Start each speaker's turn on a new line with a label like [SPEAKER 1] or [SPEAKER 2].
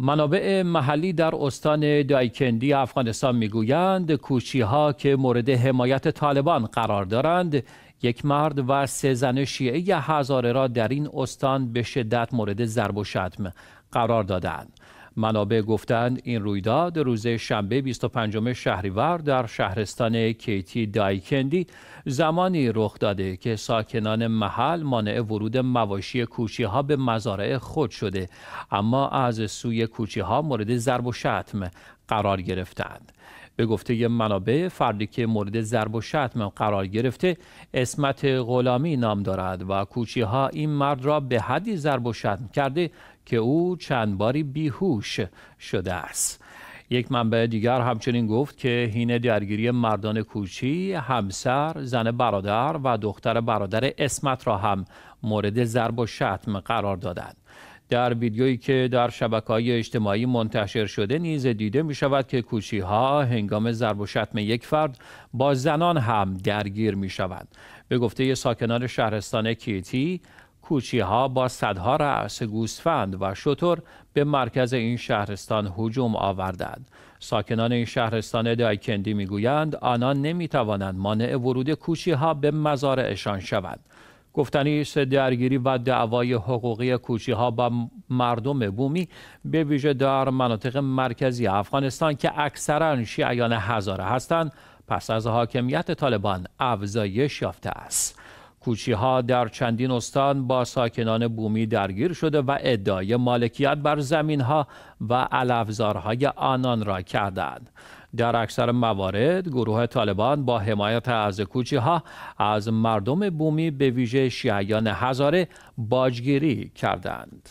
[SPEAKER 1] منابع محلی در استان دایکندی افغانستان میگویند کوچی ها که مورد حمایت طالبان قرار دارند یک مرد و سه زن شیعه هزاره را در این استان به شدت مورد ضرب و شتم قرار دادند منابع گفتند این رویداد روز شنبه 25 شهریور در شهرستان کیتی دایکندی زمانی رخ داده که ساکنان محل مانع ورود مواشی کوچی ها به مزارع خود شده اما از سوی کوچی ها مورد ضرب و شتم قرار گرفتند به گفته منابع فردی که مورد ضرب و شتم قرار گرفته اسمت غلامی نام دارد و کوچی ها این مرد را به حدی ضرب و شتم کرده که او چند باری بیهوش شده است یک منبع دیگر همچنین گفت که هین درگیری مردان کوچی همسر زن برادر و دختر برادر اسمت را هم مورد ضرب و شتم قرار دادند در ویدیویی که در شبکه های اجتماعی منتشر شده نیز دیده می شود که کوچی ها هنگام ضرب و شتم یک فرد با زنان هم درگیر می شود. به گفته ساکنان شهرستان کیتی کوچی ها با صدها رأس گوسفند و شتر به مرکز این شهرستان هجوم آوردند. ساکنان این شهرستان دایکندی گویند آنان نمی توانند مانع ورود کوچی ها به مزارعشان شوند. گفتنی است درگیری و دعوای حقوقی کوچی ها با مردم بومی به ویژه در مناطق مرکزی افغانستان که اکثرا شیعیان هزاره هستند پس از حاکمیت طالبان افزایش یافته است کوچی ها در چندین استان با ساکنان بومی درگیر شده و ادعای مالکیت بر زمین ها و علفزارهای آنان را کردند در اکثر موارد گروه طالبان با حمایت از کوچی ها از مردم بومی به ویژه شیعیان هزاره باجگیری کردند.